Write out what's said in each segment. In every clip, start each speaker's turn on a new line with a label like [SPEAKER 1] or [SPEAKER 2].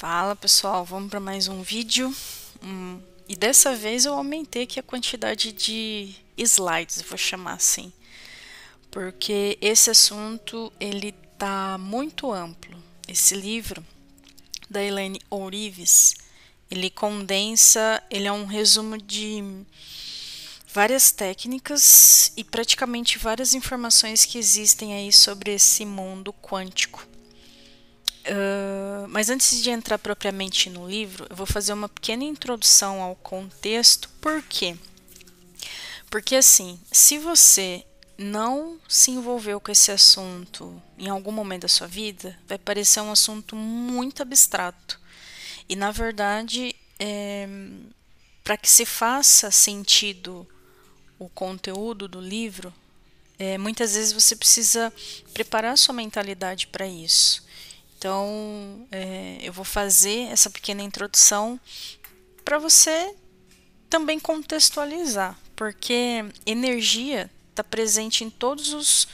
[SPEAKER 1] Fala pessoal, vamos para mais um vídeo. Hum, e dessa vez eu aumentei aqui a quantidade de slides, vou chamar assim. Porque esse assunto, ele tá muito amplo. Esse livro da Elaine Ourives, ele condensa, ele é um resumo de várias técnicas e praticamente várias informações que existem aí sobre esse mundo quântico. Ah, mas antes de entrar propriamente no livro, eu vou fazer uma pequena introdução ao contexto. Por quê? Porque assim, se você não se envolveu com esse assunto em algum momento da sua vida, vai parecer um assunto muito abstrato. E na verdade, é, eh, para que se faça sentido o conteúdo do livro, é, muitas vezes você precisa preparar sua mentalidade para isso. Então, é, eu vou fazer essa pequena introdução para você também contextualizar, porque energia está presente em todos os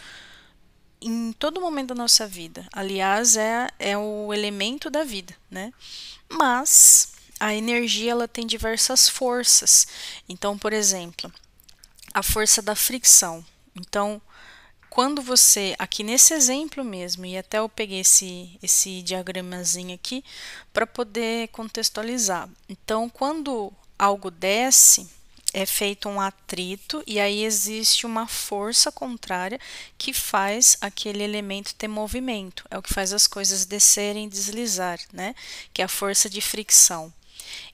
[SPEAKER 1] em todo momento da nossa vida. Aliás, é, é o elemento da vida, né? Mas a energia ela tem diversas forças. Então, por exemplo, a força da fricção. Então, quando você, aqui nesse exemplo mesmo, e até eu peguei esse, esse diagramazinho aqui para poder contextualizar. Então, quando algo desce, é feito um atrito e aí existe uma força contrária que faz aquele elemento ter movimento. É o que faz as coisas descerem e deslizar, né? Que é a força de fricção.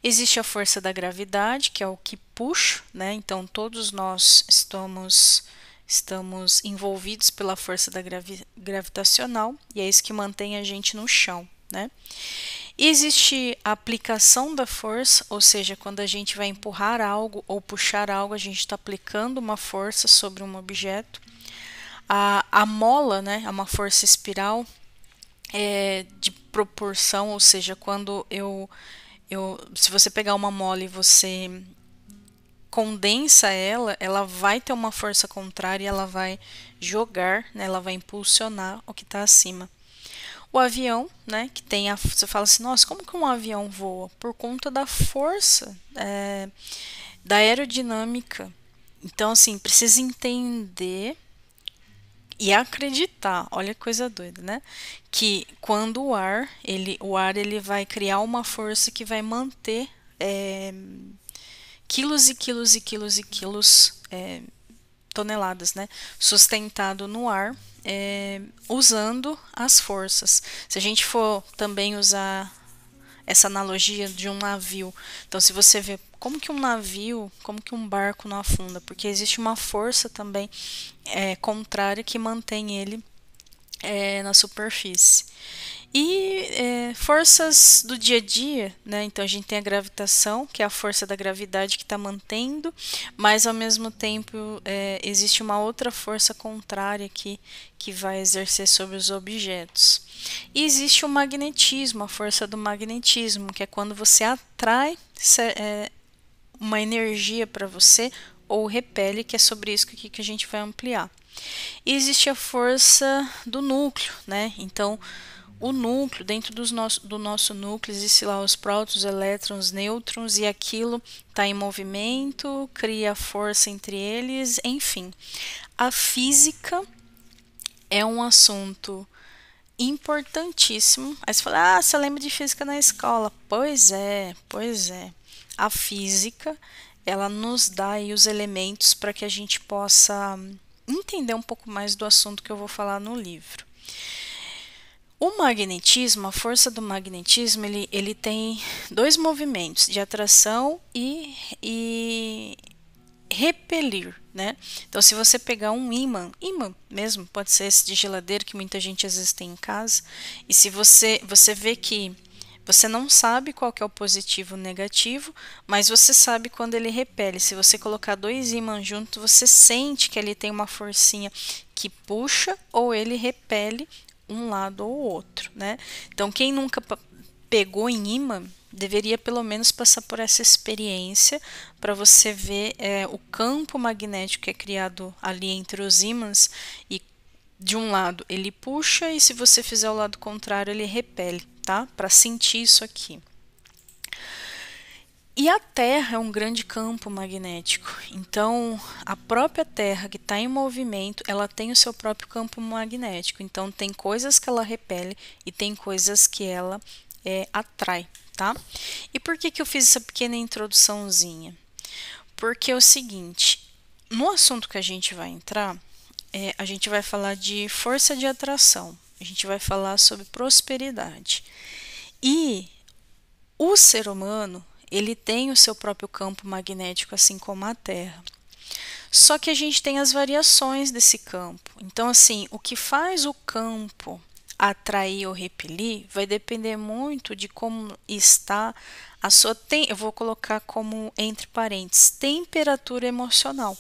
[SPEAKER 1] Existe a força da gravidade, que é o que puxa, né? Então todos nós estamos Estamos envolvidos pela força da gravi gravitacional e é isso que mantém a gente no chão, né? Existe a aplicação da força, ou seja, quando a gente vai empurrar algo ou puxar algo, a gente está aplicando uma força sobre um objeto. A, a mola, né, é uma força espiral é, de proporção, ou seja, quando eu, eu, se você pegar uma mola e você condensa ela, ela vai ter uma força contrária, ela vai jogar, né, ela vai impulsionar o que está acima. O avião, né, que tem a, você fala assim, nossa, como que um avião voa? Por conta da força é, da aerodinâmica. Então, assim, precisa entender e acreditar, olha que coisa doida, né? Que quando o ar, ele, o ar ele vai criar uma força que vai manter é, quilos e quilos e quilos e quilos, é, toneladas, né? Sustentado no ar, é, usando as forças. Se a gente for também usar essa analogia de um navio, então se você vê como que um navio, como que um barco não afunda, porque existe uma força também é, contrária que mantém ele é, na superfície. E é, forças do dia a dia, né? Então a gente tem a gravitação, que é a força da gravidade que está mantendo, mas ao mesmo tempo é, existe uma outra força contrária que, que vai exercer sobre os objetos. E existe o magnetismo, a força do magnetismo, que é quando você atrai é, uma energia para você ou repele, que é sobre isso que a gente vai ampliar. E existe a força do núcleo, né? Então, o núcleo, dentro dos nosso, do nosso núcleo, existe lá os prótons, elétrons, nêutrons, e aquilo está em movimento, cria força entre eles, enfim. A física é um assunto importantíssimo. Aí você fala, ah, você lembra de física na escola? Pois é, pois é. A física, ela nos dá os elementos para que a gente possa entender um pouco mais do assunto que eu vou falar no livro. O magnetismo, a força do magnetismo, ele, ele tem dois movimentos, de atração e, e repelir, né? Então, se você pegar um ímã, ímã mesmo, pode ser esse de geladeira que muita gente às vezes tem em casa, e se você, você vê que você não sabe qual é o positivo e o negativo, mas você sabe quando ele repele. Se você colocar dois ímãs juntos, você sente que ele tem uma forcinha que puxa ou ele repele um lado ou outro, né? Então, quem nunca pegou em imã deveria pelo menos passar por essa experiência para você ver é, o campo magnético que é criado ali entre os ímãs e de um lado ele puxa e se você fizer o lado contrário ele repele, tá? Para sentir isso aqui. E a Terra é um grande campo magnético. Então, a própria Terra que está em movimento, ela tem o seu próprio campo magnético. Então, tem coisas que ela repele e tem coisas que ela é, atrai, tá? E por que, que eu fiz essa pequena introduçãozinha? Porque é o seguinte, no assunto que a gente vai entrar, é, a gente vai falar de força de atração, a gente vai falar sobre prosperidade. E o ser humano, ele tem o seu próprio campo magnético, assim como a Terra. Só que a gente tem as variações desse campo. Então, assim, o que faz o campo atrair ou repelir vai depender muito de como está a sua tem, eu vou colocar como entre parênteses, temperatura emocional.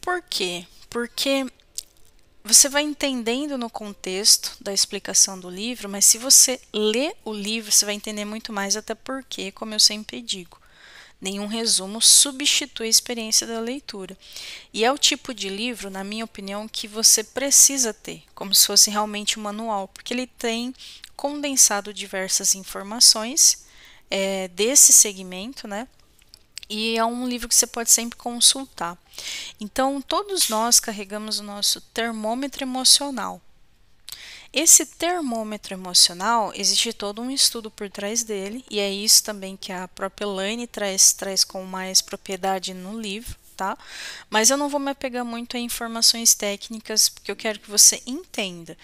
[SPEAKER 1] Por quê? porque você vai entendendo no contexto da explicação do livro, mas se você lê o livro, você vai entender muito mais, até porque, como eu sempre digo, nenhum resumo substitui a experiência da leitura. E é o tipo de livro, na minha opinião, que você precisa ter, como se fosse realmente um manual, porque ele tem condensado diversas informações é, desse segmento, né? e é um livro que você pode sempre consultar. Então, todos nós carregamos o nosso termômetro emocional. Esse termômetro emocional, existe todo um estudo por trás dele, e é isso também que a própria Elaine traz, traz com mais propriedade no livro, tá? Mas eu não vou me apegar muito a informações técnicas, porque eu quero que você entenda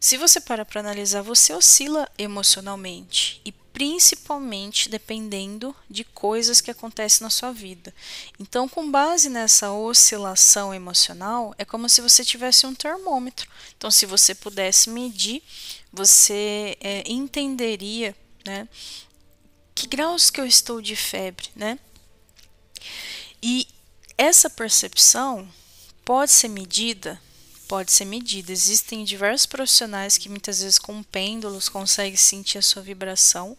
[SPEAKER 1] se você parar para analisar, você oscila emocionalmente e principalmente dependendo de coisas que acontecem na sua vida. Então, com base nessa oscilação emocional, é como se você tivesse um termômetro. Então, se você pudesse medir, você é, entenderia, né, que graus que eu estou de febre, né? E essa percepção pode ser medida pode ser medida. Existem diversos profissionais que muitas vezes com pêndulos conseguem sentir a sua vibração,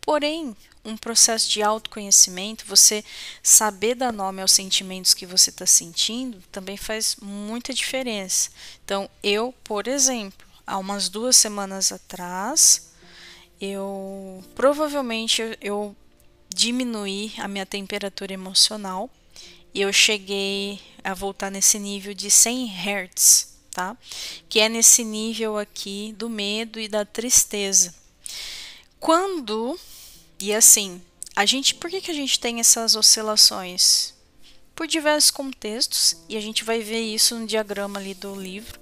[SPEAKER 1] porém, um processo de autoconhecimento, você saber dar nome aos sentimentos que você está sentindo, também faz muita diferença. Então, eu, por exemplo, há umas duas semanas atrás, eu provavelmente eu, eu diminuí a minha temperatura emocional e eu cheguei a voltar nesse nível de 100 Hz, tá? Que é nesse nível aqui do medo e da tristeza. Quando, e assim, a gente, por que, que a gente tem essas oscilações? Por diversos contextos, e a gente vai ver isso no diagrama ali do livro,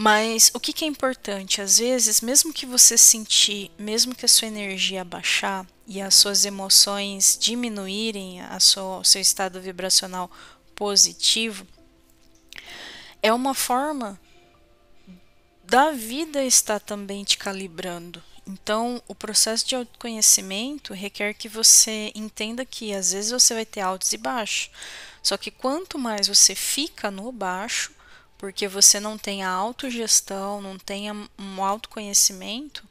[SPEAKER 1] mas o que, que é importante? Às vezes, mesmo que você sentir, mesmo que a sua energia baixar e as suas emoções diminuírem, a sua, o seu estado vibracional positivo, é uma forma da vida está também te calibrando. Então, o processo de autoconhecimento requer que você entenda que às vezes você vai ter altos e baixos. Só que quanto mais você fica no baixo, porque você não tem a autogestão, não tem um autoconhecimento,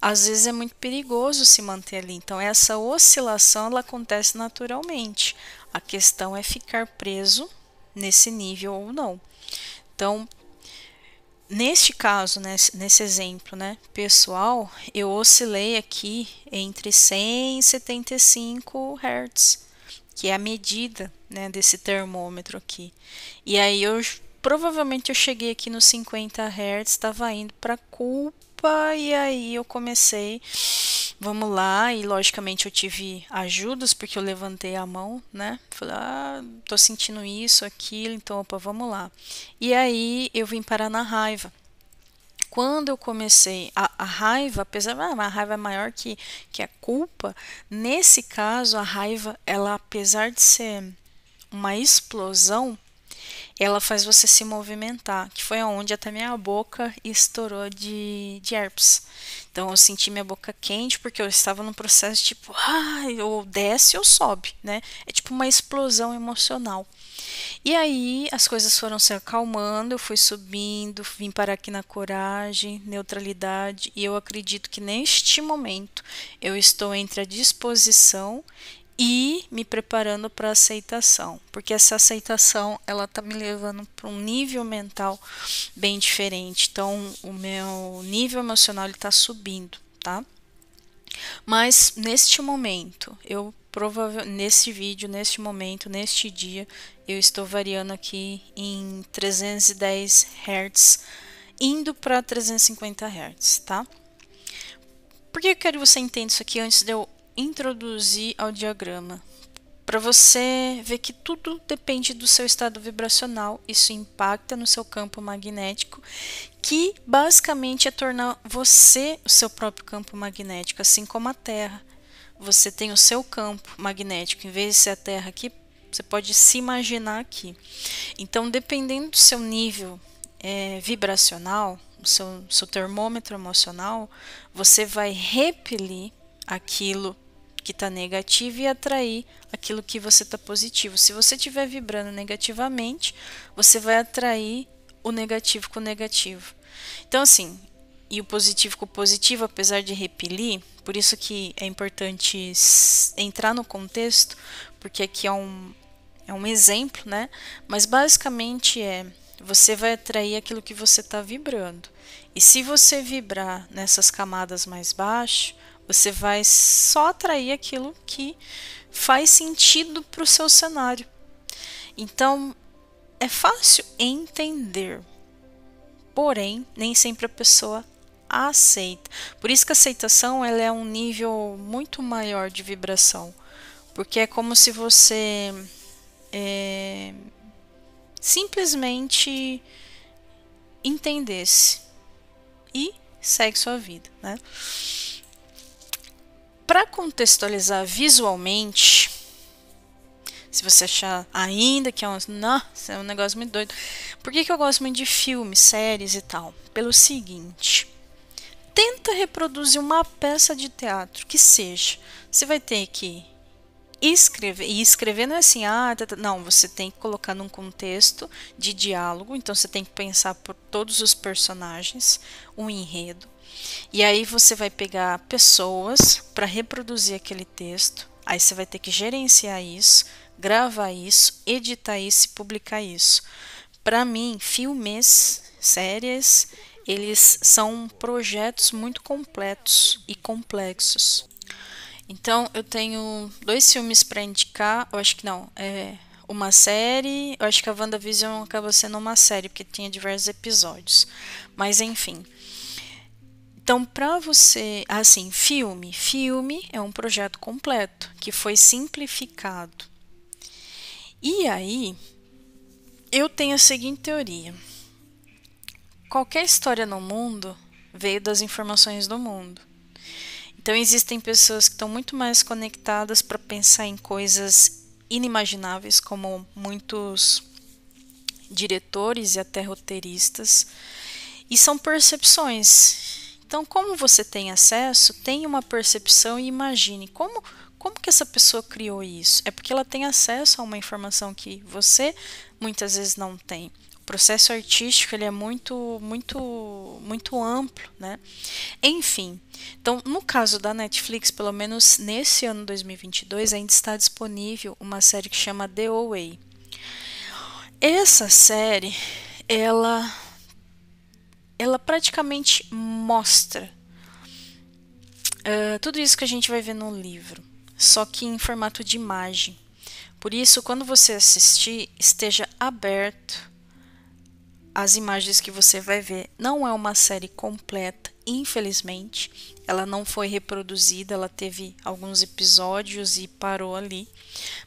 [SPEAKER 1] às vezes é muito perigoso se manter ali. Então essa oscilação ela acontece naturalmente. A questão é ficar preso nesse nível ou não. Então, neste caso, nesse, né, nesse exemplo né, pessoal, eu oscilei aqui entre 100 e 75 Hz, que é a medida né, desse termômetro aqui. E aí eu provavelmente eu cheguei aqui nos 50 Hz, estava indo para culpa e aí eu comecei. Vamos lá, e logicamente eu tive ajudas porque eu levantei a mão, né? Falei, ah, tô sentindo isso, aquilo, então opa, vamos lá. E aí eu vim parar na raiva quando eu comecei a, a raiva, apesar de ah, a raiva é maior que, que a culpa, nesse caso a raiva, ela apesar de ser uma explosão, ela faz você se movimentar, que foi onde até minha boca estourou de, de herpes. Então eu senti minha boca quente porque eu estava num processo tipo, ah, ou desce ou sobe, né? É tipo uma explosão emocional. E aí as coisas foram se acalmando, eu fui subindo, vim parar aqui na coragem, neutralidade, e eu acredito que neste momento eu estou entre a disposição e me preparando para aceitação, porque essa aceitação ela tá me levando para um nível mental bem diferente. Então, o meu nível emocional ele tá subindo, tá? Mas neste momento, eu provavelmente neste vídeo, neste momento, neste dia, eu estou variando aqui em 310 Hz indo para 350 Hz, tá? Por que eu quero que você entenda isso aqui antes de eu introduzir ao diagrama, para você ver que tudo depende do seu estado vibracional, isso impacta no seu campo magnético, que basicamente é tornar você o seu próprio campo magnético, assim como a Terra. Você tem o seu campo magnético, em vez de ser a Terra aqui, você pode se imaginar aqui. Então, dependendo do seu nível é, vibracional, o seu, seu termômetro emocional, você vai repelir aquilo que está negativo e atrair aquilo que você está positivo. Se você estiver vibrando negativamente, você vai atrair o negativo com o negativo. Então, assim, e o positivo com o positivo, apesar de repelir, por isso que é importante entrar no contexto, porque aqui é um, é um exemplo, né? Mas basicamente é você vai atrair aquilo que você está vibrando. E se você vibrar nessas camadas mais baixas, você vai só atrair aquilo que faz sentido para o seu cenário. Então, é fácil entender, porém, nem sempre a pessoa aceita. Por isso que a aceitação ela é um nível muito maior de vibração, porque é como se você é, simplesmente entendesse e segue sua vida, né? para contextualizar visualmente, se você achar ainda que é um, não, é um negócio muito doido. Por que, que eu gosto muito de filmes, séries e tal? Pelo seguinte, tenta reproduzir uma peça de teatro que seja. Você vai ter que escrever, e escrever não é assim, ah, tá, tá, não, você tem que colocar num contexto de diálogo, então você tem que pensar por todos os personagens, um enredo. E aí você vai pegar pessoas para reproduzir aquele texto. Aí você vai ter que gerenciar isso, gravar isso, editar isso e publicar isso. Para mim, filmes, séries, eles são projetos muito completos e complexos. Então, eu tenho dois filmes para indicar. Eu acho que não, é uma série. Eu acho que a WandaVision acaba sendo uma série, porque tinha diversos episódios. Mas, enfim. Então, para você, assim, filme, filme é um projeto completo que foi simplificado. E aí, eu tenho a seguinte teoria: qualquer história no mundo veio das informações do mundo. Então, existem pessoas que estão muito mais conectadas para pensar em coisas inimagináveis, como muitos diretores e até roteiristas, e são percepções então, como você tem acesso, tem uma percepção e imagine como como que essa pessoa criou isso? É porque ela tem acesso a uma informação que você muitas vezes não tem. O processo artístico ele é muito muito muito amplo, né? Enfim, então no caso da Netflix, pelo menos nesse ano 2022 ainda está disponível uma série que chama The Away. Essa série ela ela praticamente mostra uh, tudo isso que a gente vai ver no livro, só que em formato de imagem. Por isso, quando você assistir, esteja aberto às imagens que você vai ver. Não é uma série completa, infelizmente. Ela não foi reproduzida, ela teve alguns episódios e parou ali.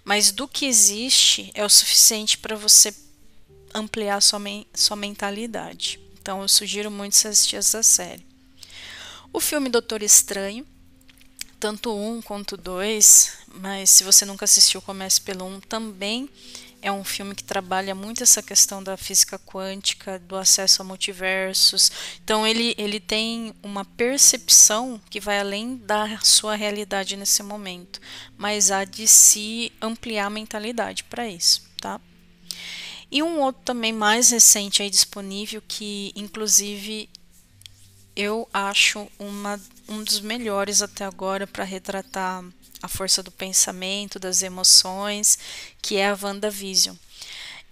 [SPEAKER 1] Mas do que existe é o suficiente para você ampliar sua, men sua mentalidade. Então eu sugiro muito você assistir essa série. O filme Doutor Estranho, tanto um quanto dois, mas se você nunca assistiu, comece pelo um também. É um filme que trabalha muito essa questão da física quântica, do acesso a multiversos. Então ele, ele tem uma percepção que vai além da sua realidade nesse momento, mas há de se ampliar a mentalidade para isso, tá? E um outro também mais recente aí disponível, que inclusive eu acho uma, um dos melhores até agora para retratar a força do pensamento, das emoções, que é a Vision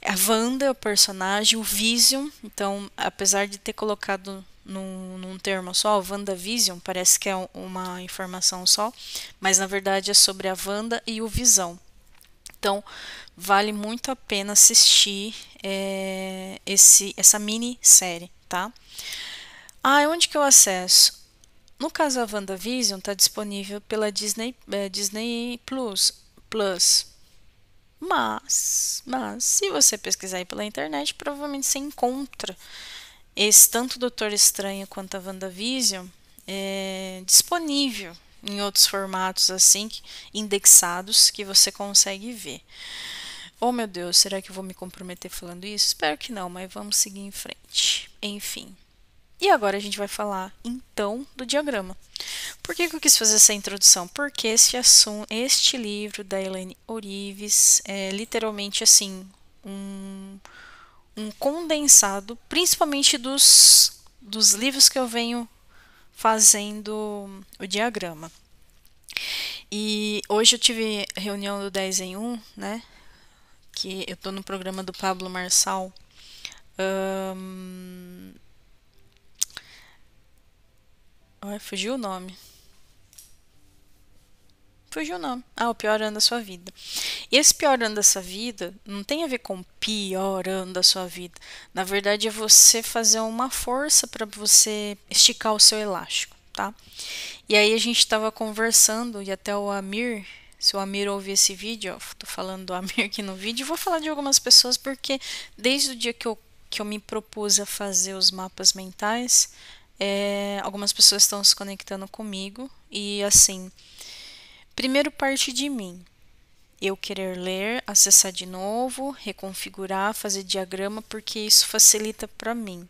[SPEAKER 1] A Wanda é o personagem, o Vision, então, apesar de ter colocado num, num, termo só, Vision parece que é uma informação só, mas na verdade é sobre a Wanda e o Visão. Então, vale muito a pena assistir é, esse, essa mini série, tá? Ah, onde que eu acesso? No caso da WandaVision, está disponível pela Disney, é, Disney Plus, Plus. Mas, mas, se você pesquisar aí pela internet, provavelmente você encontra esse tanto Doutor Estranho quanto a WandaVision é, disponível em outros formatos assim, indexados, que você consegue ver. Oh meu Deus, será que eu vou me comprometer falando isso? Espero que não, mas vamos seguir em frente. Enfim. E agora a gente vai falar então do diagrama. Por que, que eu quis fazer essa introdução? Porque esse assunto, este livro da Helene Orives é literalmente assim um, um condensado, principalmente dos, dos livros que eu venho fazendo o diagrama. E hoje eu tive reunião do 10 em 1, né? que eu estou no programa do Pablo Marçal. Um... Ai, fugiu o nome. Fugiu o nome. Ah, o pior ano da sua vida. E esse pior ano da sua vida não tem a ver com pior ano da sua vida. Na verdade, é você fazer uma força para você esticar o seu elástico, tá? E aí a gente estava conversando e até o Amir se o Amir ouvir esse vídeo, estou falando do Amir aqui no vídeo, vou falar de algumas pessoas porque desde o dia que eu, que eu me propus a fazer os mapas mentais, é, algumas pessoas estão se conectando comigo e assim, primeiro parte de mim, eu querer ler, acessar de novo, reconfigurar, fazer diagrama, porque isso facilita para mim.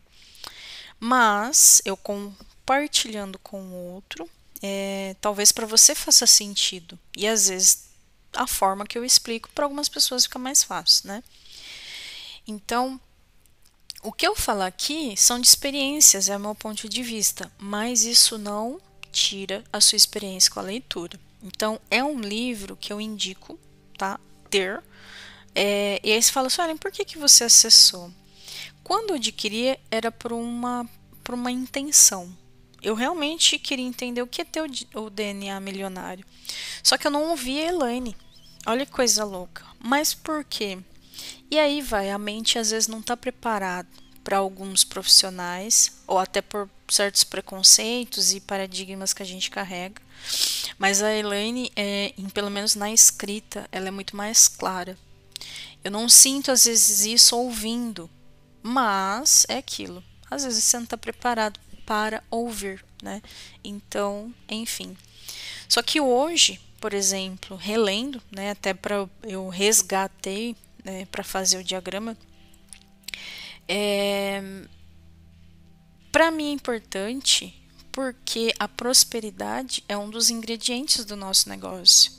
[SPEAKER 1] Mas eu compartilhando com o outro, é, talvez para você faça sentido. E às vezes a forma que eu explico para algumas pessoas fica mais fácil, né? Então, o que eu falar aqui são de experiências, é o meu ponto de vista, mas isso não tira a sua experiência com a leitura. Então, é um livro que eu indico, tá? Ter. É, e aí você fala assim, olha, por que, que você acessou? Quando eu adquiri, era por uma, por uma intenção eu realmente queria entender o que é ter o, DNA milionário. Só que eu não ouvi a Elaine. Olha que coisa louca. Mas por quê? E aí vai, a mente às vezes não está preparada para alguns profissionais, ou até por certos preconceitos e paradigmas que a gente carrega. Mas a Elaine, é, pelo menos na escrita, ela é muito mais clara. Eu não sinto às vezes isso ouvindo, mas é aquilo. Às vezes você não está preparado para ouvir, né? Então, enfim. Só que hoje, por exemplo, relendo, né, até para eu resgatei né, para fazer o diagrama, é, para mim é importante porque a prosperidade é um dos ingredientes do nosso negócio.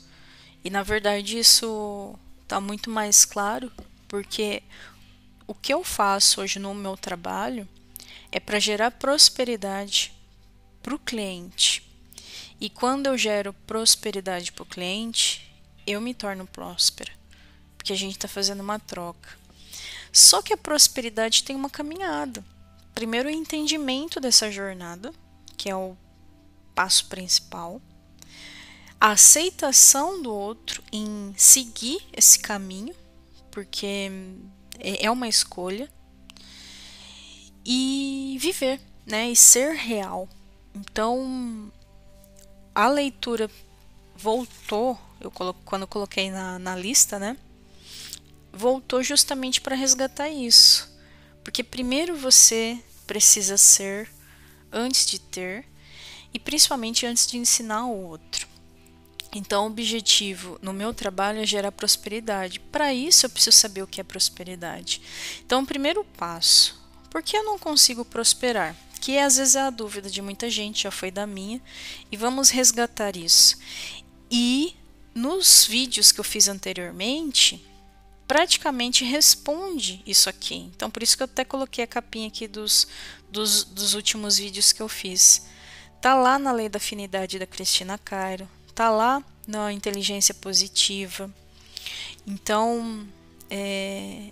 [SPEAKER 1] E na verdade isso está muito mais claro, porque o que eu faço hoje no meu trabalho é para gerar prosperidade para o cliente. E quando eu gero prosperidade para o cliente, eu me torno próspera, porque a gente está fazendo uma troca. Só que a prosperidade tem uma caminhada. Primeiro, o entendimento dessa jornada, que é o passo principal. A aceitação do outro em seguir esse caminho, porque é, é uma escolha, e viver, né? E ser real. Então, a leitura voltou, eu coloquei, quando eu coloquei na, na lista, né? Voltou justamente para resgatar isso. Porque primeiro você precisa ser antes de ter e principalmente antes de ensinar o outro. Então, o objetivo no meu trabalho é gerar prosperidade. Para isso, eu preciso saber o que é prosperidade. Então, o primeiro passo por que eu não consigo prosperar? Que é, às vezes é a dúvida de muita gente, já foi da minha, e vamos resgatar isso. E nos vídeos que eu fiz anteriormente, praticamente responde isso aqui. Então, por isso que eu até coloquei a capinha aqui dos, dos, dos últimos vídeos que eu fiz. Tá lá na Lei da Afinidade da Cristina Cairo, tá lá na Inteligência Positiva. Então, é,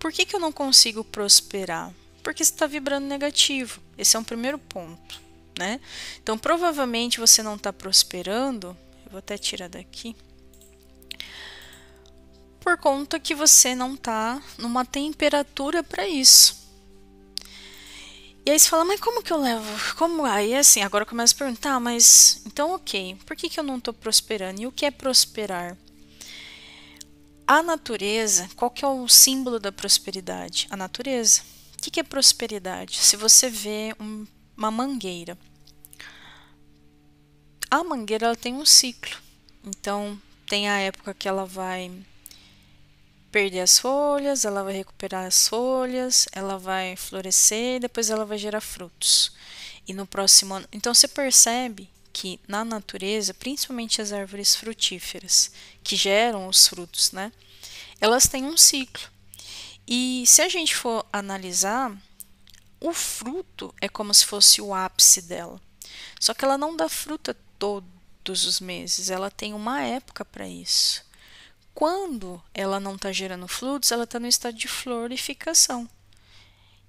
[SPEAKER 1] por que, que eu não consigo prosperar? porque está vibrando negativo. Esse é um primeiro ponto, né? Então, provavelmente você não está prosperando. Eu vou até tirar daqui. Por conta que você não está numa temperatura para isso. E aí você fala, mas como que eu levo? Como? Aí assim, agora eu começo a perguntar, ah, mas então ok, por que, que eu não estou prosperando? E o que é prosperar? A natureza, qual que é o símbolo da prosperidade? A natureza que, que é prosperidade? Se você vê um, uma mangueira, a mangueira ela tem um ciclo. Então, tem a época que ela vai perder as folhas, ela vai recuperar as folhas, ela vai florescer, depois ela vai gerar frutos. E no próximo ano, então você percebe que na natureza, principalmente as árvores frutíferas, que geram os frutos, né? Elas têm um ciclo. E se a gente for analisar, o fruto é como se fosse o ápice dela. Só que ela não dá fruta todos os meses, ela tem uma época para isso. Quando ela não está gerando frutos, ela está no estado de florificação.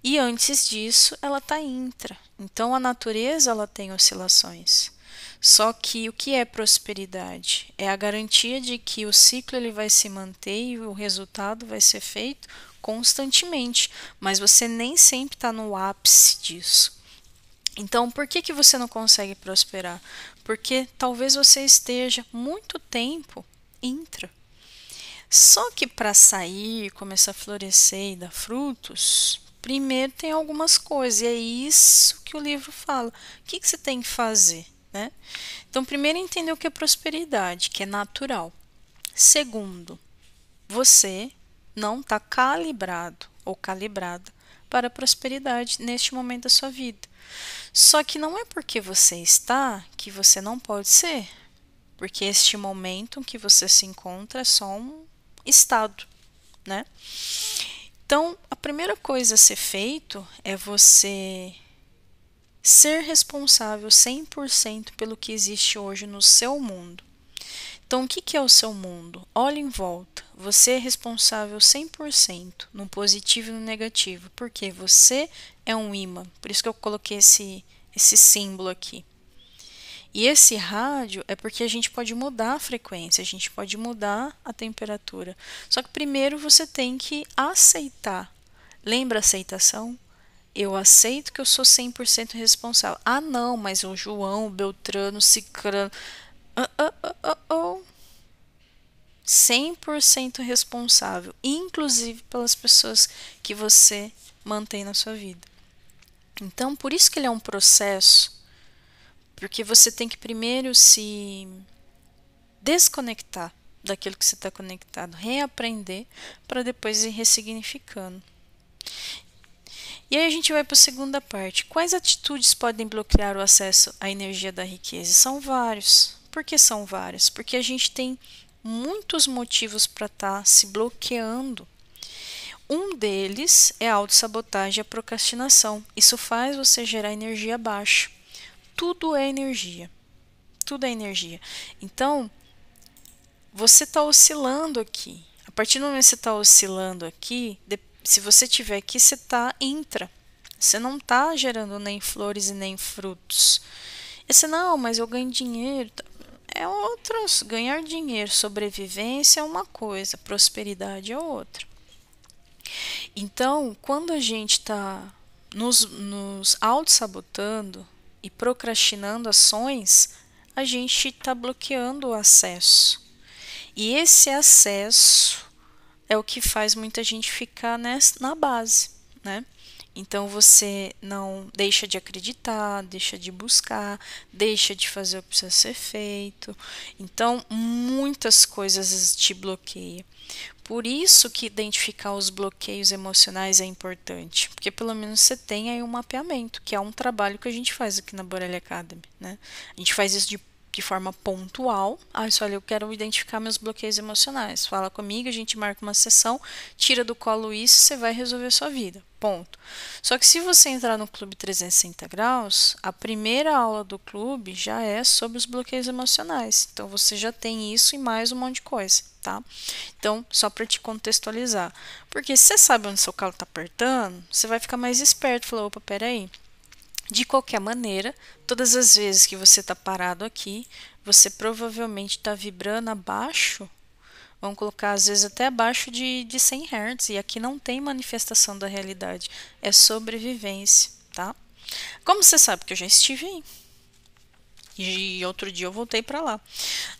[SPEAKER 1] E antes disso, ela está intra. Então a natureza ela tem oscilações. Só que o que é prosperidade? É a garantia de que o ciclo ele vai se manter e o resultado vai ser feito constantemente, mas você nem sempre está no ápice disso. Então, por que, que você não consegue prosperar? Porque talvez você esteja muito tempo intra. Só que para sair, começar a florescer e dar frutos, primeiro tem algumas coisas, e é isso que o livro fala. O que, que você tem que fazer? Né? Então, primeiro, entender o que é prosperidade, que é natural. Segundo, você não está calibrado ou calibrada para a prosperidade neste momento da sua vida. Só que não é porque você está que você não pode ser, porque este momento que você se encontra é só um estado, né? Então, a primeira coisa a ser feito é você ser responsável 100% pelo que existe hoje no seu mundo. Então, o que é o seu mundo? Olhe em volta. Você é responsável 100% no positivo e no negativo, porque você é um imã. Por isso que eu coloquei esse, esse símbolo aqui. E esse rádio é porque a gente pode mudar a frequência, a gente pode mudar a temperatura. Só que primeiro você tem que aceitar. Lembra a aceitação? eu aceito que eu sou 100% responsável. Ah, não, mas o João, o Beltrano, o Cicrano. Ah, ah, ah, oh, oh, oh, 100% responsável, inclusive pelas pessoas que você mantém na sua vida. Então, por isso que ele é um processo, porque você tem que primeiro se desconectar daquilo que você está conectado, reaprender para depois ir ressignificando. E aí a gente vai para a segunda parte. Quais atitudes podem bloquear o acesso à energia da riqueza? São vários porque são várias, porque a gente tem muitos motivos para estar tá se bloqueando. Um deles é a autossabotagem e a procrastinação. Isso faz você gerar energia baixa. Tudo é energia. Tudo é energia. Então, você está oscilando aqui. A partir do momento que você está oscilando aqui, se você tiver aqui, você está intra. Você não está gerando nem flores e nem frutos. E você, não, mas eu ganho dinheiro é outros. Ganhar dinheiro, sobrevivência é uma coisa, prosperidade é outra. Então, quando a gente está nos, nos auto-sabotando e procrastinando ações, a gente está bloqueando o acesso. E esse acesso é o que faz muita gente ficar nessa, na base, né? Então você não deixa de acreditar, deixa de buscar, deixa de fazer o que precisa ser feito. Então muitas coisas te bloqueiam. Por isso que identificar os bloqueios emocionais é importante, porque pelo menos você tem aí um mapeamento, que é um trabalho que a gente faz aqui na Borelli Academy, né? A gente faz isso de de forma pontual. Ah, isso olha, eu quero identificar meus bloqueios emocionais. Fala comigo, a gente marca uma sessão, tira do colo isso, você vai resolver a sua vida. Ponto. Só que se você entrar no clube 360 graus, a primeira aula do clube já é sobre os bloqueios emocionais. Então você já tem isso e mais um monte de coisa, tá? Então, só para te contextualizar. Porque se você sabe onde seu calo tá apertando, você vai ficar mais esperto, Falou, opa, peraí. aí de qualquer maneira, todas as vezes que você está parado aqui, você provavelmente está vibrando abaixo, vamos colocar às vezes até abaixo de, de 100 Hz, e aqui não tem manifestação da realidade, é sobrevivência, tá? Como você sabe que eu já estive aí? E outro dia eu voltei para lá.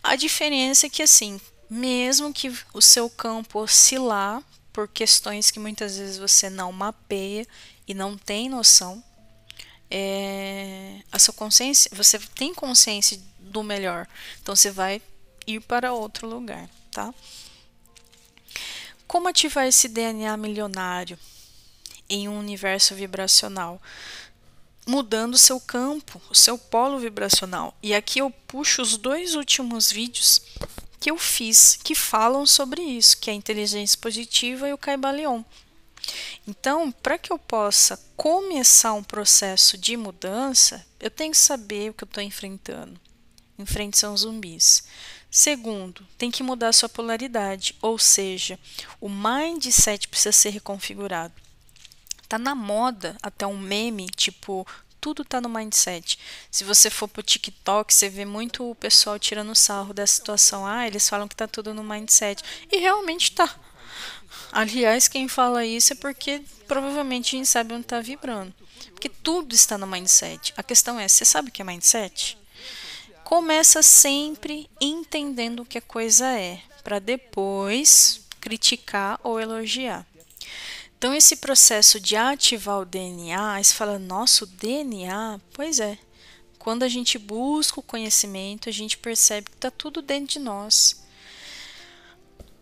[SPEAKER 1] A diferença é que, assim, mesmo que o seu campo oscilar por questões que muitas vezes você não mapeia e não tem noção, é, a sua consciência, você tem consciência do melhor, então você vai ir para outro lugar, tá? Como ativar esse DNA milionário em um universo vibracional? Mudando o seu campo, o seu polo vibracional. E aqui eu puxo os dois últimos vídeos que eu fiz que falam sobre isso, que é a inteligência positiva e o Caibalion, então, para que eu possa começar um processo de mudança, eu tenho que saber o que eu estou enfrentando. frente são zumbis. Segundo, tem que mudar sua polaridade, ou seja, o mindset precisa ser reconfigurado. Tá na moda até um meme, tipo, tudo tá no mindset. Se você for pro TikTok, você vê muito o pessoal tirando sarro da situação. Ah, eles falam que tá tudo no mindset. E realmente tá. Aliás, quem fala isso é porque provavelmente a gente sabe onde está vibrando. Porque tudo está no mindset. A questão é: você sabe o que é mindset? Começa sempre entendendo o que a coisa é, para depois criticar ou elogiar. Então, esse processo de ativar o DNA, você fala, nosso DNA, pois é. Quando a gente busca o conhecimento, a gente percebe que está tudo dentro de nós.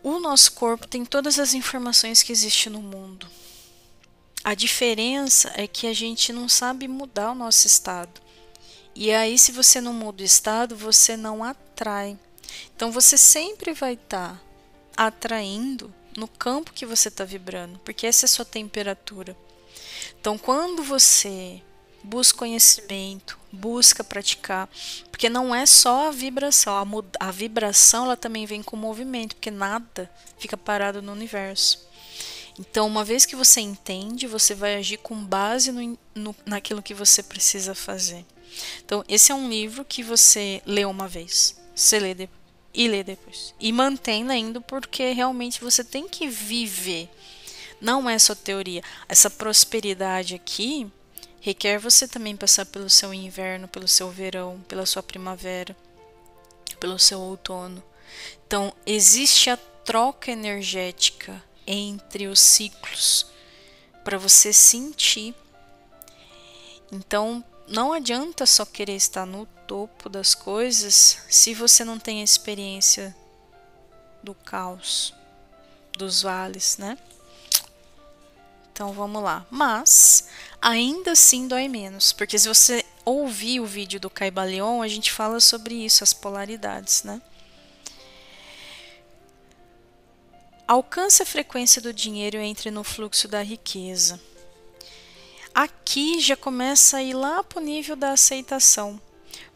[SPEAKER 1] O nosso corpo tem todas as informações que existe no mundo. A diferença é que a gente não sabe mudar o nosso estado. E aí, se você não muda o estado, você não atrai. Então, você sempre vai estar tá atraindo no campo que você está vibrando, porque essa é a sua temperatura. Então, quando você busca conhecimento, busca praticar, porque não é só a vibração, a, a vibração ela também vem com o movimento, porque nada fica parado no universo. Então, uma vez que você entende, você vai agir com base no, no, naquilo que você precisa fazer. Então, esse é um livro que você lê uma vez, você lê e lê depois. E mantém lendo porque realmente você tem que viver. Não é só teoria. Essa prosperidade aqui, Requer você também passar pelo seu inverno, pelo seu verão, pela sua primavera, pelo seu outono. Então, existe a troca energética entre os ciclos para você sentir. Então, não adianta só querer estar no topo das coisas se você não tem a experiência do caos, dos vales, né? Então vamos lá. Mas ainda assim dói menos, porque se você ouvir o vídeo do Caibalion, a gente fala sobre isso, as polaridades, né? Alcance a frequência do dinheiro e entre no fluxo da riqueza. Aqui já começa a ir lá para o nível da aceitação,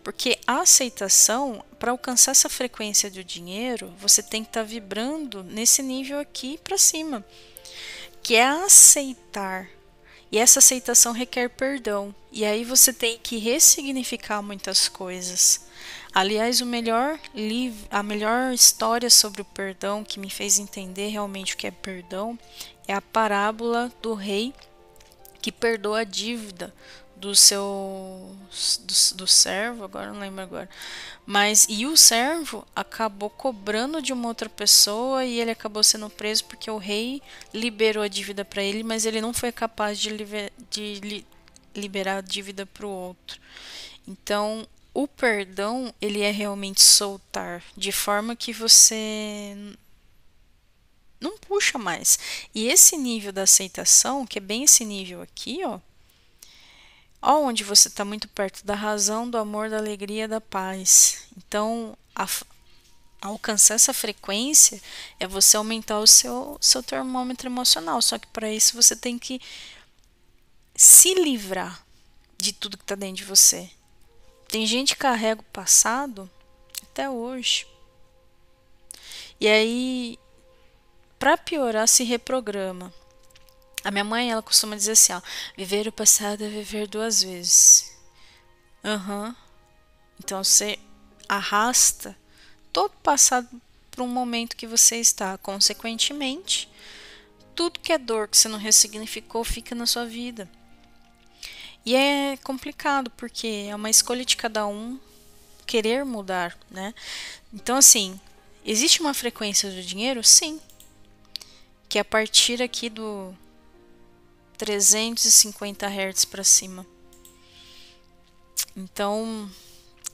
[SPEAKER 1] porque a aceitação, para alcançar essa frequência do dinheiro, você tem que estar tá vibrando nesse nível aqui para cima que é aceitar. E essa aceitação requer perdão. E aí você tem que ressignificar muitas coisas. Aliás, o melhor livro, a melhor história sobre o perdão que me fez entender realmente o que é perdão é a parábola do rei que perdoa a dívida do seu do, do, servo, agora não lembro agora. Mas e o servo acabou cobrando de uma outra pessoa e ele acabou sendo preso porque o rei liberou a dívida para ele, mas ele não foi capaz de, liber, de li, liberar a dívida para o outro. Então, o perdão, ele é realmente soltar, de forma que você não puxa mais. E esse nível da aceitação, que é bem esse nível aqui, ó, onde você está muito perto da razão, do amor, da alegria, da paz. Então, a, alcançar essa frequência é você aumentar o seu, seu termômetro emocional. Só que para isso você tem que se livrar de tudo que está dentro de você. Tem gente que carrega o passado até hoje. E aí, para piorar, se reprograma. A minha mãe, ela costuma dizer assim, ó, viver o passado é viver duas vezes. Uhum. Então você arrasta todo o passado para um momento que você está. Consequentemente, tudo que é dor que você não ressignificou fica na sua vida. E é complicado porque é uma escolha de cada um querer mudar, né? Então assim, existe uma frequência do dinheiro? Sim. Que é a partir aqui do 350 Hz para cima. Então,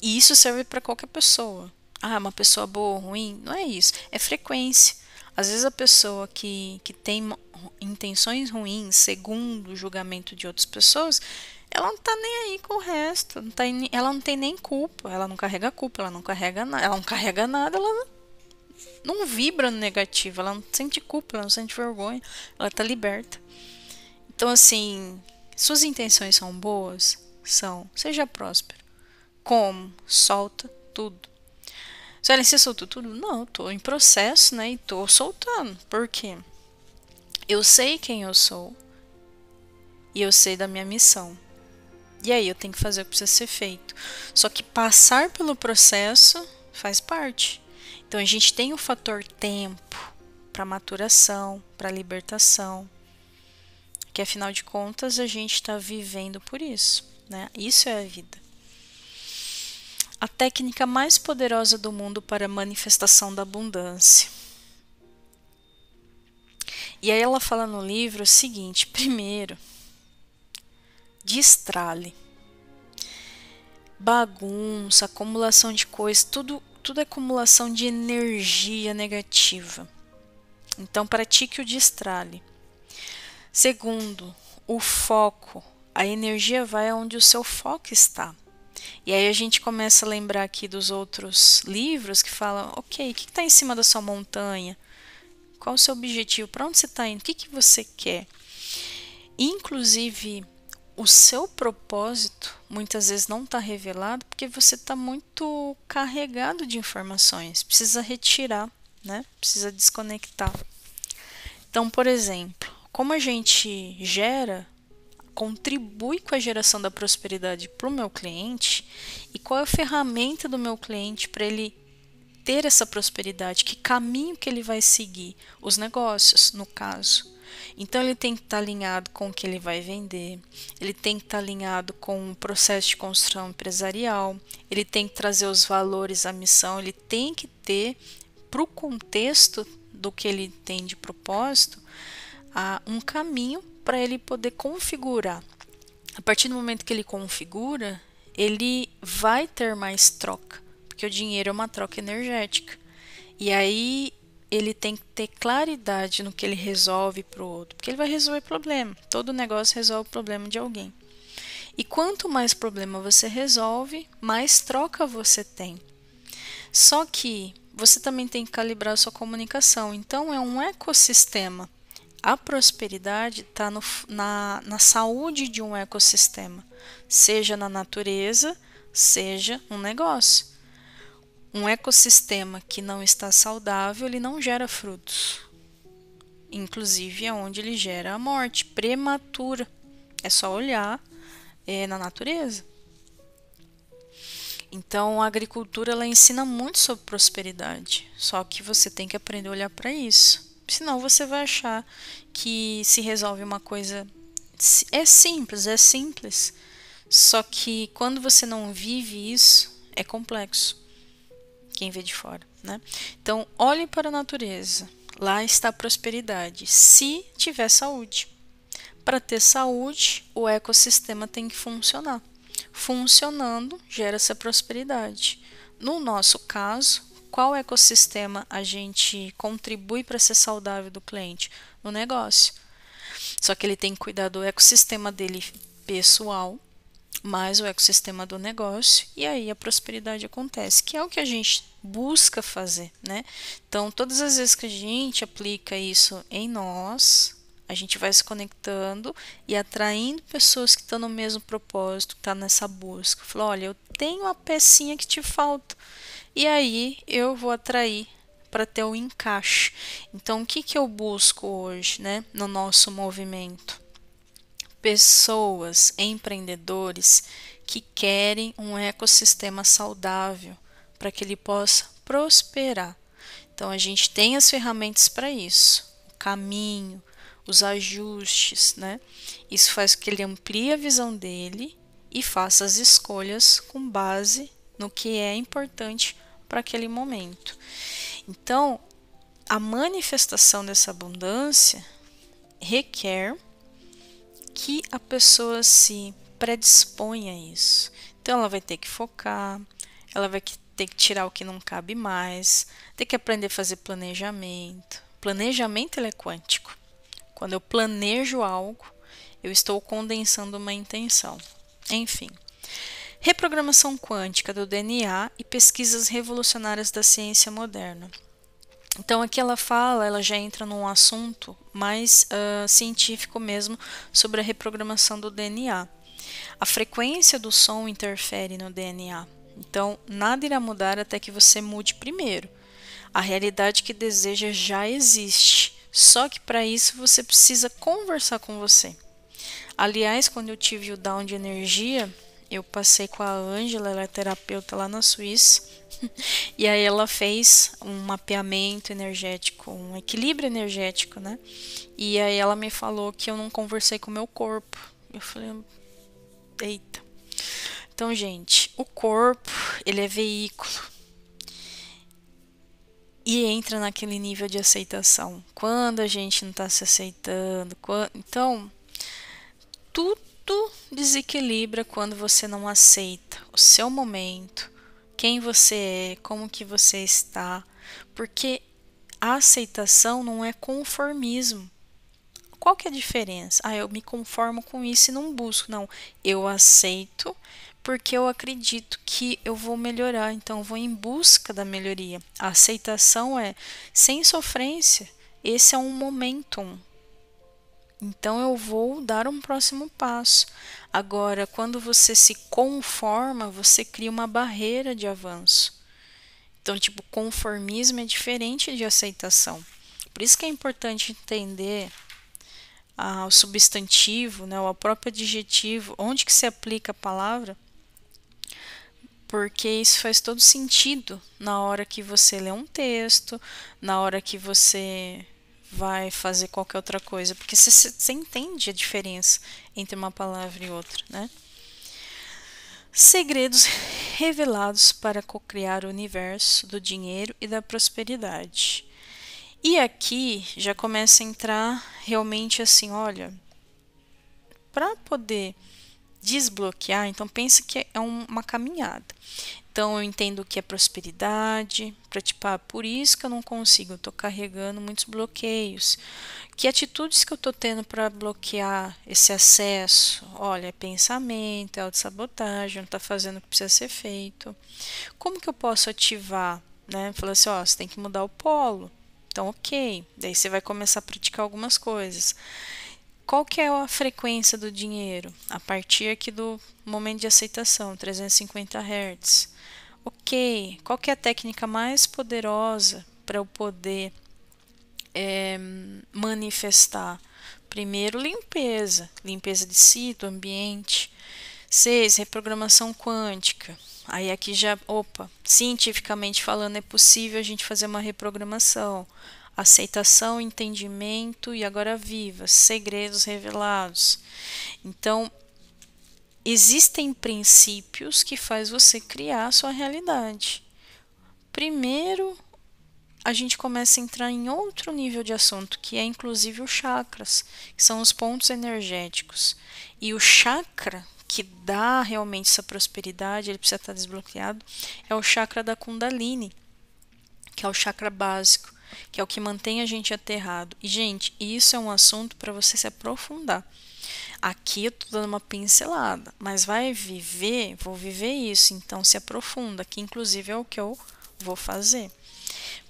[SPEAKER 1] e isso serve para qualquer pessoa. Ah, uma pessoa boa ou ruim? Não é isso. É frequência. Às vezes a pessoa que, que tem intenções ruins, segundo o julgamento de outras pessoas, ela não tá nem aí com o resto. Não tá, ela não tem nem culpa. Ela não carrega culpa, ela não carrega nada. Ela não carrega nada, ela não, não vibra no negativo. Ela não sente culpa, ela não sente vergonha. Ela tá liberta. Então, assim, suas intenções são boas? São. Seja próspero. Como? Solta tudo. Suelen, você soltou tudo? Não, eu tô em processo, né? E tô soltando. Por quê? Eu sei quem eu sou. E eu sei da minha missão. E aí eu tenho que fazer o que precisa ser feito. Só que passar pelo processo faz parte. Então a gente tem o fator tempo para maturação, para libertação, porque afinal de contas a gente está vivendo por isso, né? Isso é a vida. A técnica mais poderosa do mundo para a manifestação da abundância. E aí ela fala no livro o seguinte: primeiro, destrale. Bagunça, acumulação de coisas, tudo, tudo é acumulação de energia negativa. Então pratique o destrale. Segundo, o foco. A energia vai onde o seu foco está. E aí a gente começa a lembrar aqui dos outros livros que falam, ok, o que está em cima da sua montanha? Qual o seu objetivo? Para onde você está indo? O que, que você quer? Inclusive, o seu propósito muitas vezes não está revelado porque você está muito carregado de informações, precisa retirar, né? precisa desconectar. Então, por exemplo, como a gente gera, contribui com a geração da prosperidade para o meu cliente e qual é a ferramenta do meu cliente para ele ter essa prosperidade, que caminho que ele vai seguir, os negócios, no caso. Então ele tem que estar tá alinhado com o que ele vai vender, ele tem que estar tá alinhado com o processo de construção empresarial, ele tem que trazer os valores, a missão, ele tem que ter para o contexto do que ele tem de propósito a, um caminho para ele poder configurar. A partir do momento que ele configura, ele vai ter mais troca, porque o dinheiro é uma troca energética. E aí ele tem que ter claridade no que ele resolve para o outro, porque ele vai resolver problema. Todo negócio resolve o problema de alguém. E quanto mais problema você resolve, mais troca você tem. Só que você também tem que calibrar a sua comunicação. Então é um ecossistema a prosperidade está na, na saúde de um ecossistema, seja na natureza, seja um negócio. Um ecossistema que não está saudável, ele não gera frutos. Inclusive é onde ele gera a morte prematura. É só olhar é, na natureza. Então, a agricultura ela ensina muito sobre prosperidade, só que você tem que aprender a olhar para isso. Senão você vai achar que se resolve uma coisa. É simples, é simples. Só que quando você não vive isso, é complexo. Quem vê de fora, né? Então, olhe para a natureza. Lá está a prosperidade, se tiver saúde. Para ter saúde, o ecossistema tem que funcionar. Funcionando, gera essa prosperidade. No nosso caso, qual ecossistema a gente contribui para ser saudável do cliente? No negócio. Só que ele tem que cuidar do ecossistema dele pessoal, mais o ecossistema do negócio, e aí a prosperidade acontece, que é o que a gente busca fazer, né? Então, todas as vezes que a gente aplica isso em nós, a gente vai se conectando e atraindo pessoas que estão no mesmo propósito, que estão tá nessa busca. Falou, olha, eu tenho a pecinha que te falta. E aí eu vou atrair para ter o encaixe. Então, o que, que eu busco hoje né, no nosso movimento? Pessoas, empreendedores que querem um ecossistema saudável para que ele possa prosperar. Então, a gente tem as ferramentas para isso, o caminho, os ajustes, né? Isso faz com que ele amplie a visão dele e faça as escolhas com base no que é importante para aquele momento. Então, a manifestação dessa abundância requer que a pessoa se predisponha a isso. Então, ela vai ter que focar, ela vai ter que tirar o que não cabe mais, ter que aprender a fazer planejamento. Planejamento ele é quântico. Quando eu planejo algo, eu estou condensando uma intenção. Enfim reprogramação quântica do DNA e pesquisas revolucionárias da ciência moderna. Então aqui ela fala, ela já entra num assunto mais uh, científico mesmo sobre a reprogramação do DNA. A frequência do som interfere no DNA, então nada irá mudar até que você mude primeiro. A realidade que deseja já existe, só que para isso você precisa conversar com você. Aliás, quando eu tive o down de energia, eu passei com a Ângela, ela é terapeuta lá na Suíça, e aí ela fez um mapeamento energético, um equilíbrio energético, né? E aí ela me falou que eu não conversei com o meu corpo. Eu falei, eita. Então, gente, o corpo, ele é veículo. E entra naquele nível de aceitação. Quando a gente não está se aceitando, quando... então tudo tudo desequilibra quando você não aceita o seu momento, quem você é, como que você está, porque a aceitação não é conformismo. Qual que é a diferença? Ah, eu me conformo com isso e não busco. Não, eu aceito porque eu acredito que eu vou melhorar, então eu vou em busca da melhoria. A aceitação é sem sofrência. Esse é um momentum, então eu vou dar um próximo passo. Agora, quando você se conforma, você cria uma barreira de avanço. Então, tipo, conformismo é diferente de aceitação. Por isso que é importante entender ah, o substantivo, né, o próprio adjetivo, onde que se aplica a palavra, porque isso faz todo sentido na hora que você lê um texto, na hora que você vai fazer qualquer outra coisa, porque você, você entende a diferença entre uma palavra e outra, né? Segredos revelados para cocriar o universo do dinheiro e da prosperidade. E aqui já começa a entrar realmente assim, olha, para poder desbloquear, então pense que é uma caminhada. Então eu entendo o que é prosperidade, para tipo, ah, por isso que eu não consigo, eu estou carregando muitos bloqueios. Que atitudes que eu estou tendo para bloquear esse acesso? Olha, é pensamento, é autossabotagem, não está fazendo o que precisa ser feito. Como que eu posso ativar? Né? Falou assim, ó, você tem que mudar o polo. Então, ok. Daí você vai começar a praticar algumas coisas. Qual que é a frequência do dinheiro? A partir aqui do momento de aceitação, 350 Hz. Ok, qual é a técnica mais poderosa para eu poder é, manifestar? Primeiro, limpeza, limpeza de si, do ambiente. Seis, reprogramação quântica. Aí aqui já, opa, cientificamente falando, é possível a gente fazer uma reprogramação. Aceitação, entendimento e agora viva, segredos revelados. Então, existem princípios que faz você criar a sua realidade. Primeiro, a gente começa a entrar em outro nível de assunto, que é inclusive os chakras, que são os pontos energéticos. E o chakra que dá realmente essa prosperidade, ele precisa estar desbloqueado, é o chakra da Kundalini, que é o chakra básico que é o que mantém a gente aterrado. E, gente, isso é um assunto para você se aprofundar. Aqui eu estou dando uma pincelada, mas vai viver, vou viver isso, então se aprofunda, que inclusive é o que eu vou fazer.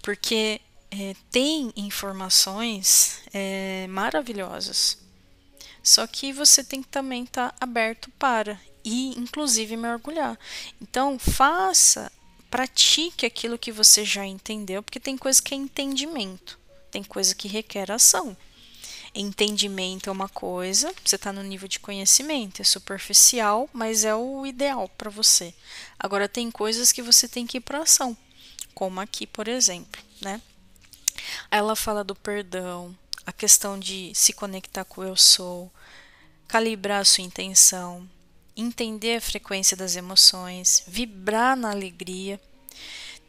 [SPEAKER 1] Porque é, tem informações é, maravilhosas, só que você tem que também estar tá aberto para e, inclusive, mergulhar. Então, faça pratique aquilo que você já entendeu, porque tem coisa que é entendimento, tem coisa que requer ação. Entendimento é uma coisa, você está no nível de conhecimento, é superficial, mas é o ideal para você. Agora, tem coisas que você tem que ir para ação, como aqui, por exemplo, né? Ela fala do perdão, a questão de se conectar com o eu sou, calibrar a sua intenção, entender a frequência das emoções, vibrar na alegria,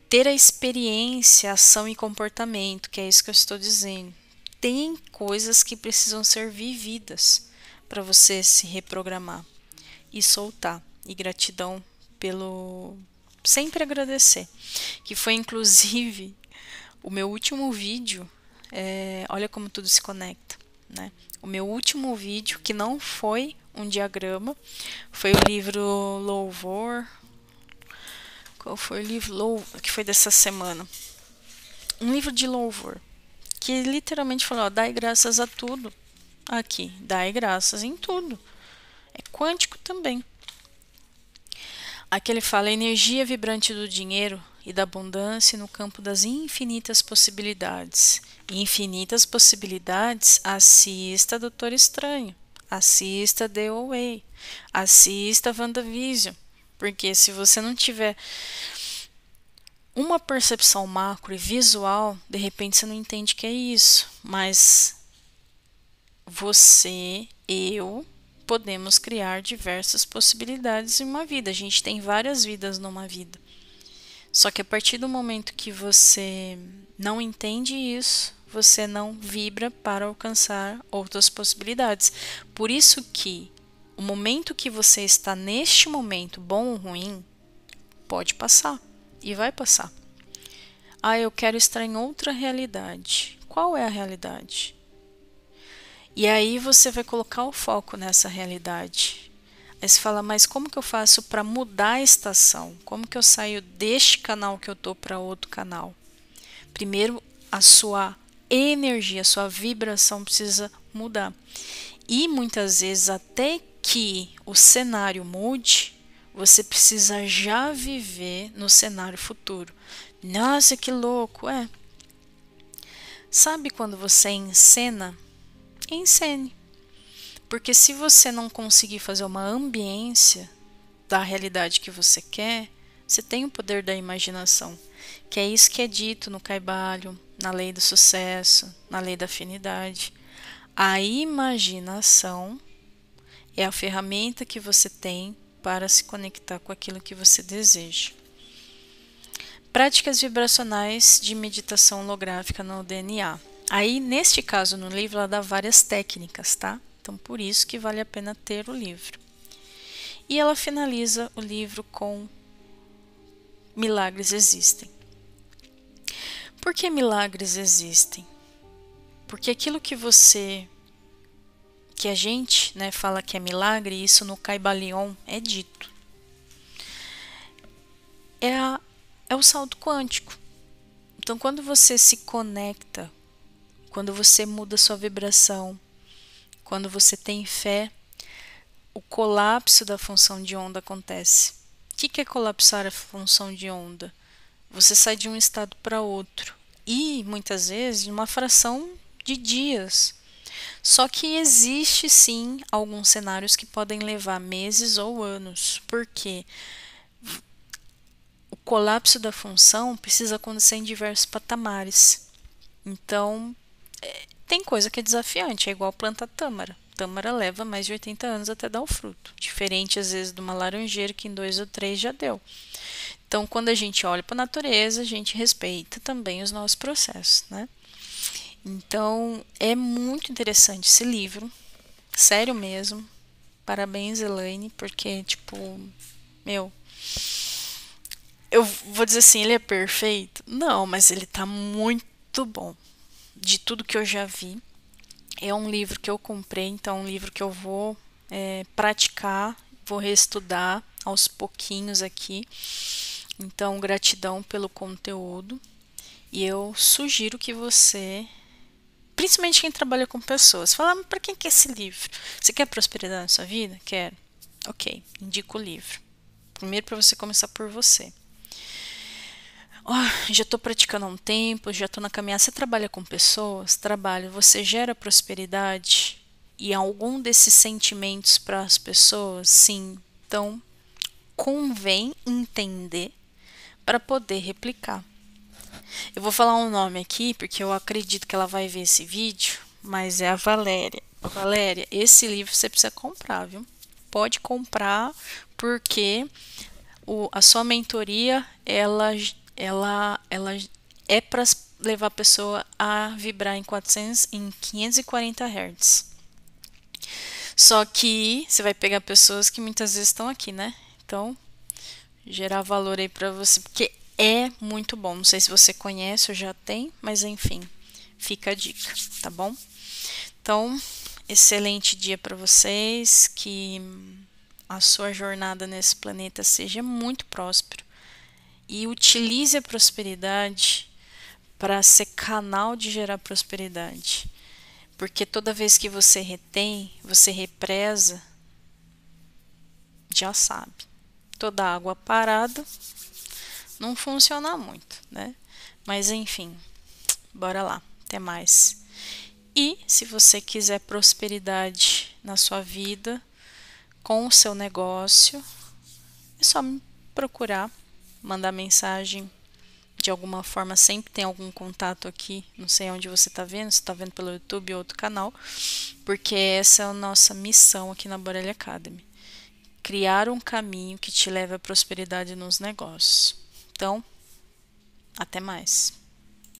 [SPEAKER 1] ter a experiência, ação e comportamento, que é isso que eu estou dizendo. Tem coisas que precisam ser vividas para você se reprogramar e soltar. E gratidão pelo sempre agradecer, que foi inclusive o meu último vídeo. É, olha como tudo se conecta, né? O meu último vídeo, que não foi um diagrama, foi o livro Louvor. Qual foi o livro Louvor, que foi dessa semana? Um livro de louvor, que literalmente falou, ó, dai graças a tudo. Aqui, dai graças em tudo. É quântico também. Aqui ele fala: energia vibrante do dinheiro e da abundância no campo das infinitas possibilidades infinitas possibilidades, assista Doutor Estranho, assista The Away, assista WandaVision, porque se você não tiver uma percepção macro e visual, de repente você não entende que é isso, mas você, eu, podemos criar diversas possibilidades em uma vida. A gente tem várias vidas numa vida. Só que a partir do momento que você não entende isso, você não vibra para alcançar outras possibilidades. Por isso que o momento que você está neste momento, bom ou ruim, pode passar e vai passar. Ah, eu quero estar em outra realidade. Qual é a realidade? E aí você vai colocar o foco nessa realidade. Aí você fala, mas como que eu faço para mudar a estação? Como que eu saio deste canal que eu estou para outro canal? Primeiro, a sua energia, a sua vibração precisa mudar. E muitas vezes, até que o cenário mude, você precisa já viver no cenário futuro. Nossa, que louco! É. Sabe quando você encena? Encene. Porque se você não conseguir fazer uma ambiência da realidade que você quer, você tem o poder da imaginação, que é isso que é dito no Caibalho, na lei do sucesso, na lei da afinidade. A imaginação é a ferramenta que você tem para se conectar com aquilo que você deseja. Práticas vibracionais de meditação holográfica no DNA. Aí, neste caso, no livro, ela dá várias técnicas, tá? Então, por isso que vale a pena ter o livro. E ela finaliza o livro com Milagres existem. Por que milagres existem? Porque aquilo que você que a gente, né, fala que é milagre, isso no Caibalion é dito. É, a, é o salto quântico. Então, quando você se conecta, quando você muda sua vibração, quando você tem fé, o colapso da função de onda acontece. O que é colapsar a função de onda? Você sai de um estado para outro e muitas vezes uma fração de dias. Só que existe sim alguns cenários que podem levar meses ou anos, porque o colapso da função precisa acontecer em diversos patamares. Então, é, tem coisa que é desafiante, é igual plantar tâmara. Tâmara leva mais de 80 anos até dar o fruto. Diferente, às vezes, de uma laranjeira que em dois ou três já deu. Então, quando a gente olha para a natureza, a gente respeita também os nossos processos, né? Então, é muito interessante esse livro. Sério mesmo. Parabéns, Elaine, porque, tipo, meu. Eu vou dizer assim, ele é perfeito? Não, mas ele tá muito bom de tudo que eu já vi. É um livro que eu comprei, então é um livro que eu vou é, praticar, vou reestudar aos pouquinhos aqui. Então, gratidão pelo conteúdo. E eu sugiro que você, principalmente quem trabalha com pessoas, fala ah, para quem que é esse livro? Você quer prosperidade na sua vida? Quero. Ok, indico o livro. Primeiro para você começar por você oh, já estou praticando há um tempo, já estou na caminhada. Você trabalha com pessoas? Trabalho. Você gera prosperidade? E algum desses sentimentos para as pessoas? Sim. Então, convém entender para poder replicar. Eu vou falar um nome aqui, porque eu acredito que ela vai ver esse vídeo, mas é a Valéria. Valéria, esse livro você precisa comprar, viu? Pode comprar, porque o, a sua mentoria, ela ela, ela é para levar a pessoa a vibrar em, 400, em 540 Hz. Só que você vai pegar pessoas que muitas vezes estão aqui, né? Então, gerar valor aí para você, porque é muito bom. Não sei se você conhece ou já tem, mas enfim, fica a dica, tá bom? Então, excelente dia para vocês, que a sua jornada nesse planeta seja muito próspero e utilize a prosperidade para ser canal de gerar prosperidade. Porque toda vez que você retém, você represa, já sabe. Toda água parada não funciona muito, né? Mas enfim, bora lá, até mais. E se você quiser prosperidade na sua vida, com o seu negócio, é só me procurar mandar mensagem de alguma forma sempre tem algum contato aqui, não sei onde você está vendo, se está vendo pelo YouTube ou outro canal, porque essa é a nossa missão aqui na Borelli Academy. Criar um caminho que te leve à prosperidade nos negócios. Então, até mais.